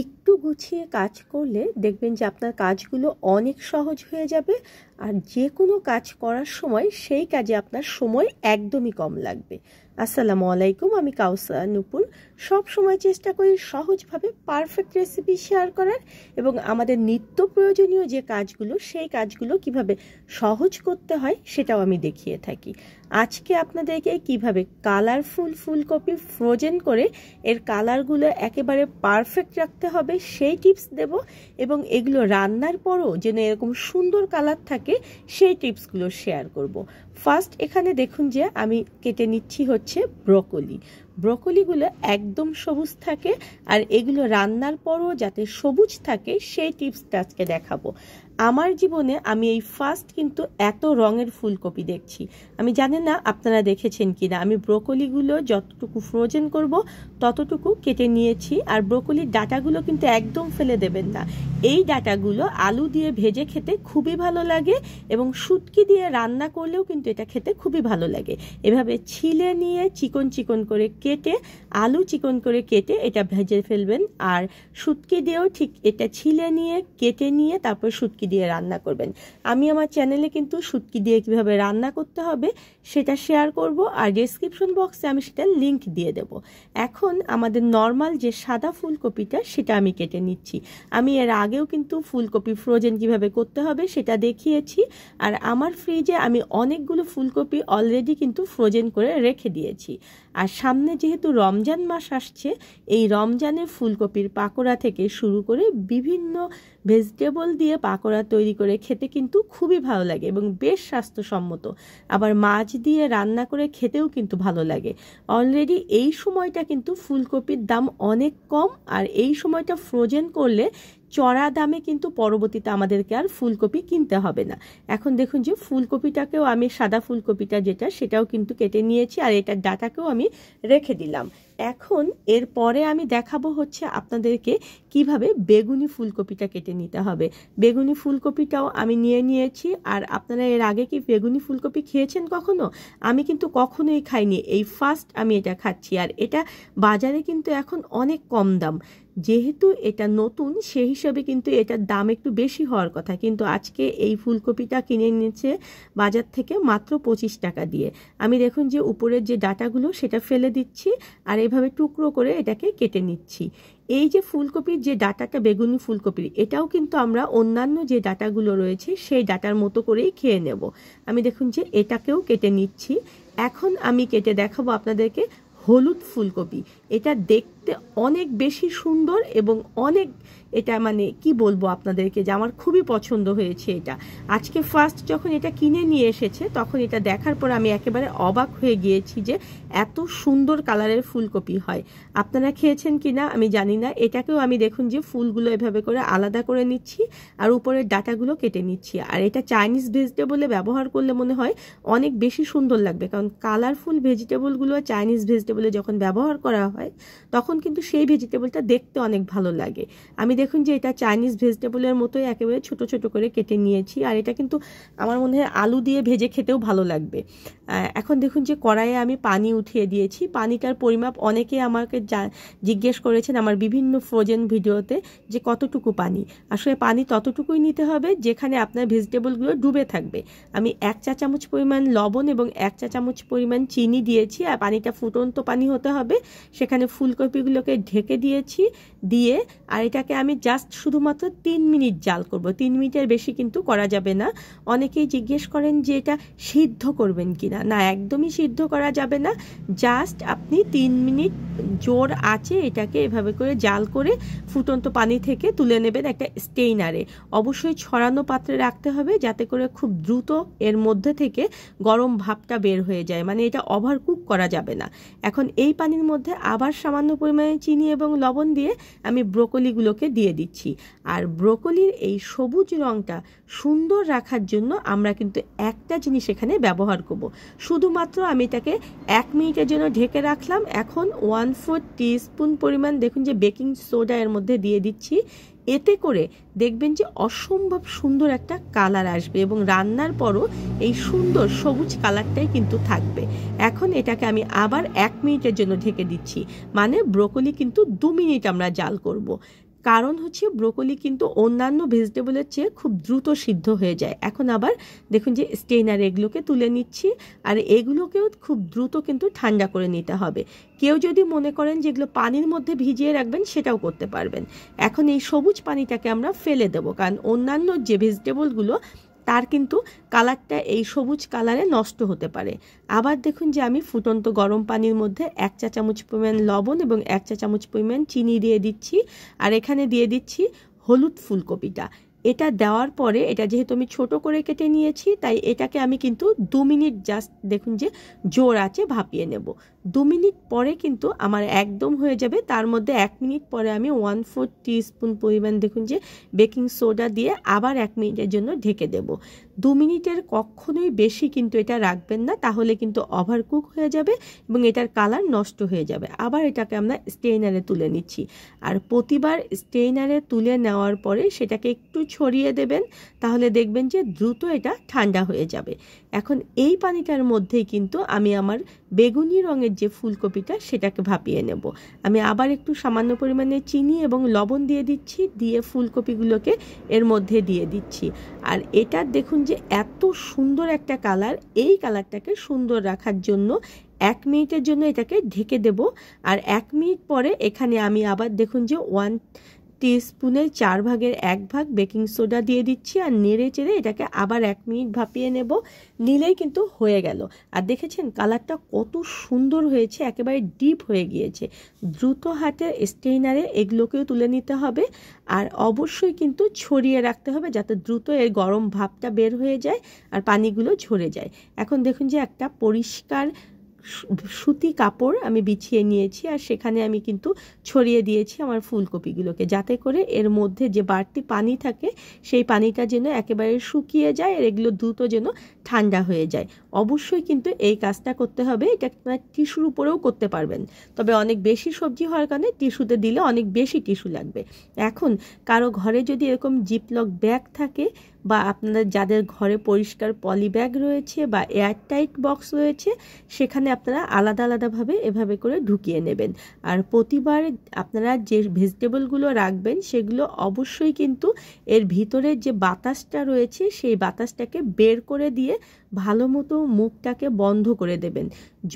y গুছিয়ে কাজ করলে দেখবেন যে আপনার কাজগুলো অনেক সহজ হয়ে যাবে আর যে কোনো কাজ করার সময় সেই কাজে আপনার সময় একদমই কম লাগবে আসসালামু আলাইকুম আমি কাউসা নুপুর সব সময় চেষ্টা করি সহজভাবে পারফেক্ট রেসিপি শেয়ার করার এবং আমাদের নিত্য প্রয়োজনীয় যে কাজগুলো সেই কাজগুলো কিভাবে সহজ করতে হয় সেটাও আমি দেখিয়ে থাকি আজকে আপনাদেরকে কিভাবে কালারফুল ফুলকপি ফ্রোজেন করে এর কালারগুলো একেবারে পারফেক্ট রাখতে হবে সেই টিপস দেব এবং এগুলো রান্নার পরও যেন এরকম সুন্দর কালার থাকে সেই টিপসগুলো শেয়ার করব। ফার্স্ট এখানে দেখুন যে আমি কেটে নিচ্ছি হচ্ছে ব্রকলি ব্রকলিগুলো একদম সবুজ থাকে আর এগুলো রান্নার পরও যাতে সবুজ থাকে সেই টিপসটা আজকে দেখাবো আমার জীবনে আমি এই ফার্স্ট কিন্তু এত রঙের ফুলকপি দেখছি আমি জানি না আপনারা দেখেছেন কি না আমি ব্রোকলিগুলো যতটুকু ফ্রোজেন করব ততটুকু কেটে নিয়েছি আর ব্রোকলির ডাটাগুলো কিন্তু একদম ফেলে দেবেন না এই ডাটাগুলো আলু দিয়ে ভেজে খেতে খুবই ভালো লাগে এবং শুটকি দিয়ে রান্না করলেও কিন্তু এটা খেতে খুবই ভালো লাগে এভাবে ছিলে নিয়ে চিকন চিকন করে কেটে আলু চিকন করে কেটে এটা ভেজে ফেলবেন আর শুটকি দিয়েও ঠিক এটা ছিলে নিয়ে কেটে নিয়ে তারপর শুটকি শুটকি দিয়ে রান্না করবেন আমি আমার চ্যানেলে কিন্তু শুটকি দিয়ে কিভাবে রান্না করতে হবে সেটা শেয়ার করব আর ডেসক্রিপশন বক্সে আমি সেটা লিংক দিয়ে দেব এখন আমাদের নর্মাল যে সাদা ফুলকপিটা সেটা আমি কেটে নিচ্ছি আমি এর আগেও কিন্তু ফুলকপি ফ্রোজেন কিভাবে করতে হবে সেটা দেখিয়েছি আর আমার ফ্রিজে আমি অনেকগুলো ফুলকপি অলরেডি কিন্তু ফ্রোজেন করে রেখে দিয়েছি আর সামনে যেহেতু রমজান মাস আসছে এই রমজানে ফুলকপির পাকোড়া থেকে শুরু করে বিভিন্ন ভেজিটেবল দিয়ে পাকোড়া তৈরি করে খেতে কিন্তু খুবই ভালো লাগে এবং বেশ স্বাস্থ্যসম্মত আবার মাছ দিয়ে রান্না করে খেতেও কিন্তু ভালো লাগে অলরেডি এই সময়টা কিন্তু ফুলকপির দাম অনেক কম আর এই সময়টা ফ্রোজেন করলে চড়া দামে কিন্তু পরবর্তীতে আমাদেরকে আর ফুলকপি কিনতে হবে না এখন দেখুন যে ফুলকপিটাকেও আমি সাদা ফুলকপিটা যেটা সেটাও কিন্তু কেটে নিয়েছি আর এটার ডাটাকেও আমি রেখে দিলাম এখন এর পরে আমি দেখাবো হচ্ছে আপনাদেরকে কিভাবে বেগুনি ফুলকপিটা কেটে নিতে হবে বেগুনি ফুলকপিটাও আমি নিয়ে নিয়েছি আর আপনারা এর আগে কি বেগুনি ফুলকপি খেয়েছেন কখনো আমি কিন্তু কখনোই খাইনি এই ফার্স্ট আমি এটা খাচ্ছি আর এটা বাজারে কিন্তু এখন অনেক কম দাম যেহেতু এটা নতুন সে হিসাবে কিন্তু এটার দাম একটু বেশি হওয়ার কথা কিন্তু আজকে এই ফুলকপিটা কিনে নিয়েছে বাজার থেকে মাত্র পঁচিশ টাকা দিয়ে আমি দেখুন যে উপরের যে ডাটাগুলো সেটা ফেলে দিচ্ছি আর এইভাবে টুকরো করে এটাকে কেটে নিচ্ছি এই যে ফুলকপির যে ডাটাটা বেগুনি ফুলকপির এটাও কিন্তু আমরা অন্যান্য যে ডাটাগুলো রয়েছে সেই ডাটার মতো করেই খেয়ে নেব আমি দেখুন যে এটাকেও কেটে নিচ্ছি এখন আমি কেটে দেখাবো আপনাদেরকে হলুদ ফুলকপি এটা দেখতে অনেক বেশি সুন্দর এবং অনেক এটা মানে কি বলবো আপনাদেরকে যে আমার খুবই পছন্দ হয়েছে এটা আজকে ফার্স্ট যখন এটা কিনে নিয়ে এসেছে তখন এটা দেখার পর আমি একেবারে অবাক হয়ে গিয়েছি যে এত সুন্দর কালারের ফুলকপি হয় আপনারা খেয়েছেন কি না আমি জানি না এটাকেও আমি দেখুন যে ফুলগুলো এভাবে করে আলাদা করে নিচ্ছি আর উপরের ডাটাগুলো কেটে নিচ্ছি আর এটা চাইনিজ ভেজিটেবলে ব্যবহার করলে মনে হয় অনেক বেশি সুন্দর লাগবে কারণ কালারফুল ভেজিটেবলগুলো চাইনিজ ভেজিটেবল ভেজিটেবলে যখন ব্যবহার করা হয় তখন কিন্তু সেই ভেজিটেবলটা দেখতে অনেক ভালো লাগে আমি দেখুন যে এটা চাইনিজ ভেজিটেবলের মতোই একেবারে ছোট ছোট করে কেটে নিয়েছি আর এটা কিন্তু আমার মনে হয় আলু দিয়ে ভেজে খেতেও ভালো লাগবে এখন দেখুন যে কড়াইয়ে আমি পানি উঠিয়ে দিয়েছি পানিটার পরিমাপ অনেকে আমাকে জিজ্ঞেস করেছেন আমার বিভিন্ন ফ্রোজেন ভিডিওতে যে কতটুকু পানি আসলে পানি ততটুকুই নিতে হবে যেখানে আপনার ভেজিটেবলগুলো ডুবে থাকবে আমি এক চা চামচ পরিমাণ লবণ এবং এক চা চামচ পরিমাণ চিনি দিয়েছি আর পানিটা ফুটন্ত পানি হতে হবে সেখানে ফুলকপিগুলোকে ঢেকে দিয়েছি দিয়ে আর এটাকে আমি জাস্ট শুধুমাত্র তিন মিনিট জাল করব তিন মিনিটের বেশি কিন্তু করা যাবে না অনেকেই জিজ্ঞেস করেন যে এটা সিদ্ধ করবেন কি না না একদমই সিদ্ধ করা যাবে না জাস্ট আপনি তিন মিনিট জোর আছে এটাকে এভাবে করে জাল করে ফুটন্ত পানি থেকে তুলে নেবেন একটা স্টেইনারে অবশ্যই ছড়ানো পাত্রে রাখতে হবে যাতে করে খুব দ্রুত এর মধ্যে থেকে গরম ভাবটা বের হয়ে যায় মানে এটা ওভারকুক করা যাবে না এখন এই পানির মধ্যে আবার সামান্য পরিমাণে চিনি এবং লবণ দিয়ে আমি ব্রোকলিগুলোকে দিয়ে দিচ্ছি আর ব্রোকলির এই সবুজ রঙটা সুন্দর রাখার জন্য আমরা কিন্তু একটা জিনিস এখানে ব্যবহার করব শুধুমাত্র আমি এটাকে এক মিনিটের জন্য ঢেকে রাখলাম এখন ওয়ান ফোর টিস্পুন পরিমাণ দেখুন যে বেকিং সোডা এর মধ্যে দিয়ে দিচ্ছি এতে করে দেখবেন যে অসম্ভব সুন্দর একটা কালার আসবে এবং রান্নার পরও এই সুন্দর সবুজ কালারটাই কিন্তু থাকবে এখন এটাকে আমি আবার এক মিনিটের জন্য ঢেকে দিচ্ছি মানে ব্রোকলি কিন্তু দু মিনিট আমরা জাল করব। কারণ হচ্ছে ব্রোকলি কিন্তু অন্যান্য ভেজিটেবলের চেয়ে খুব দ্রুত সিদ্ধ হয়ে যায় এখন আবার দেখুন যে স্টেইনার এগুলোকে তুলে নিচ্ছি আর এগুলোকেও খুব দ্রুত কিন্তু ঠান্ডা করে নিতে হবে কেউ যদি মনে করেন যেগুলো পানির মধ্যে ভিজিয়ে রাখবেন সেটাও করতে পারবেন এখন এই সবুজ পানিটাকে আমরা ফেলে দেবো কারণ অন্যান্য যে ভেজিটেবলগুলো তার কিন্তু কালারটা এই সবুজ কালারে নষ্ট হতে পারে আবার দেখুন যে আমি ফুটন্ত গরম পানির মধ্যে এক চা চামচ পরিমাণ লবণ এবং এক চা চামচ পরিমাণ চিনি দিয়ে দিচ্ছি আর এখানে দিয়ে দিচ্ছি হলুদ ফুলকপিটা এটা দেওয়ার পরে এটা যেহেতু আমি ছোট করে কেটে নিয়েছি তাই এটাকে আমি কিন্তু দু মিনিট জাস্ট দেখুন যে জোর আছে ভাপিয়ে নেব দু মিনিট পরে কিন্তু আমার একদম হয়ে যাবে তার মধ্যে এক মিনিট পরে আমি ওয়ান ফোর স্পুন পরিমাণ দেখুন যে বেকিং সোডা দিয়ে আবার এক মিনিটের জন্য ঢেকে দেব দু মিনিটের কখনোই বেশি কিন্তু এটা রাখবেন না তাহলে কিন্তু ওভার কুক হয়ে যাবে এবং এটার কালার নষ্ট হয়ে যাবে আবার এটাকে আমরা স্টেইনারে তুলে নিচ্ছি আর প্রতিবার স্টেইনারে তুলে নেওয়ার পরে সেটাকে একটু ছড়িয়ে দেবেন তাহলে দেখবেন যে দ্রুত এটা ঠান্ডা হয়ে যাবে এখন এই পানিটার মধ্যেই কিন্তু আমি আমার বেগুনি রঙের যে ফুলকপিটা সেটাকে ভাপিয়ে নেব আমি আবার একটু সামান্য পরিমাণে চিনি এবং লবণ দিয়ে দিচ্ছি দিয়ে ফুলকপিগুলোকে এর মধ্যে দিয়ে দিচ্ছি আর এটা দেখুন যে এত সুন্দর একটা কালার এই কালারটাকে সুন্দর রাখার জন্য এক মিনিটের জন্য এটাকে ঢেকে দেব আর এক মিনিট পরে এখানে আমি আবার দেখুন যে ওয়ান টিস্পুনের চার ভাগের এক ভাগ বেকিং সোডা দিয়ে দিচ্ছি আর নেড়ে চেড়ে এটাকে আবার এক মিনিট ভাপিয়ে নেব নিলেই কিন্তু হয়ে গেল আর দেখেছেন কালারটা কত সুন্দর হয়েছে একেবারে ডিপ হয়ে গিয়েছে দ্রুত হাতে স্টেইনারে এগুলোকেও তুলে নিতে হবে আর অবশ্যই কিন্তু ছড়িয়ে রাখতে হবে যাতে দ্রুত এর গরম ভাবটা বের হয়ে যায় আর পানিগুলো ঝরে যায় এখন দেখুন যে একটা পরিষ্কার সুতি কাপড় আমি বিছিয়ে নিয়েছি আর সেখানে আমি কিন্তু ছড়িয়ে দিয়েছি আমার ফুলকপিগুলোকে যাতে করে এর মধ্যে যে বাড়তি পানি থাকে সেই পানিটা যেন একেবারে শুকিয়ে যায় আর এগুলো দ্রুত যেন ঠান্ডা হয়ে যায় অবশ্যই কিন্তু এই কাজটা করতে হবে এটা আপনার টিস্যুর উপরেও করতে পারবেন তবে অনেক বেশি সবজি হওয়ার কারণে টিস্যুতে দিলে অনেক বেশি টিস্যু লাগবে এখন কারো ঘরে যদি এরকম জিপলক ব্যাগ থাকে বা আপনাদের যাদের ঘরে পরিষ্কার পলিব্যাগ রয়েছে বা এয়ারটাইট বক্স রয়েছে সেখানে আপনারা আলাদা আলাদাভাবে এভাবে করে ঢুকিয়ে নেবেন আর প্রতিবার আপনারা যে ভেজিটেবলগুলো রাখবেন সেগুলো অবশ্যই কিন্তু এর ভিতরে যে বাতাসটা রয়েছে সেই বাতাসটাকে বের করে দিয়ে ভালো মতো মুখটাকে বন্ধ করে দেবেন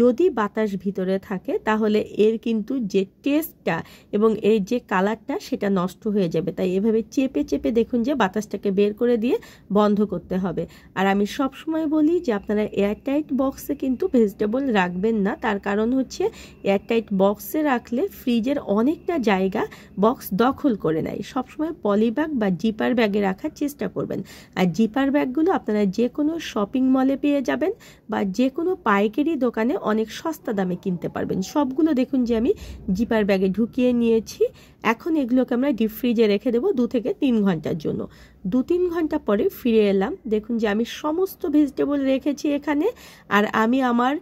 যদি বাতাস ভিতরে থাকে তাহলে এর কিন্তু যে টেস্টটা এবং এর যে কালারটা সেটা নষ্ট হয়ে যাবে তাই এভাবে চেপে চেপে দেখুন যে বাতাসটাকে বের করে দিয়ে বন্ধ করতে হবে আর আমি সব সময় বলি যে আপনারা এয়ারটাইট বক্সে কিন্তু ভেজিটেবল রাখবেন না তার কারণ হচ্ছে এয়ারটাইট বক্সে রাখলে ফ্রিজের অনেকটা জায়গা বক্স দখল করে নেয় সবসময় পলিব্যাগ বা জিপার ব্যাগে রাখার চেষ্টা করবেন আর জিপার ব্যাগগুলো আপনারা যে কোনো শপিং মলে পেয়ে যাবেন বা যে কোনো পাইকারি দোকানে অনেক সস্তা দামে কিনতে পারবেন সবগুলো দেখুন যে আমি জিপার ব্যাগে ঢুকিয়ে নিয়েছি এখন এগুলোকে আমরা ডিপ ফ্রিজে রেখে দেবো দু থেকে তিন ঘন্টার জন্য দু তিন ঘন্টা পরে ফিরে এলাম দেখুন যে আমি সমস্ত ভেজিটেবল রেখেছি এখানে আর আমি আমার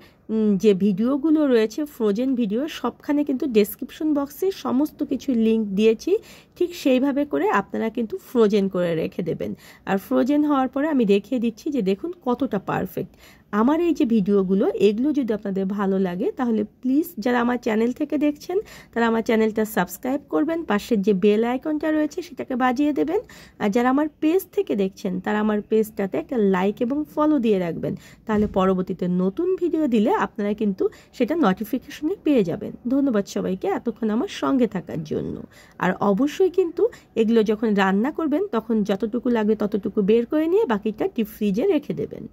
যে ভিডিওগুলো রয়েছে ফ্রোজেন ভিডিও সবখানে কিন্তু ডেসক্রিপশন বক্সে সমস্ত কিছু লিংক দিয়েছি ঠিক সেইভাবে করে আপনারা কিন্তু ফ্রোজেন করে রেখে দেবেন আর ফ্রোজেন হওয়ার পরে আমি দেখিয়ে দিচ্ছি যে দেখুন কতটা পারফেক্ট আমার এই যে ভিডিওগুলো এগুলো যদি আপনাদের ভালো লাগে তাহলে প্লিজ যারা আমার চ্যানেল থেকে দেখছেন তারা আমার চ্যানেলটা সাবস্ক্রাইব করবেন পাশের যে বেল আইকনটা রয়েছে সেটাকে বাজিয়ে দেবেন আর যারা আমার পেজ থেকে দেখছেন তারা আমার পেজটাতে একটা লাইক এবং ফলো দিয়ে রাখবেন তাহলে পরবর্তীতে নতুন ভিডিও দিলে আপনারা কিন্তু সেটা নোটিফিকেশনে পেয়ে যাবেন ধন্যবাদ সবাইকে এতক্ষণ আমার সঙ্গে থাকার জন্য আর অবশ্যই কিন্তু এগুলো যখন রান্না করবেন তখন যতটুকু লাগবে ততটুকু বের করে নিয়ে বাকিটা ডিপ ফ্রিজে রেখে দেবেন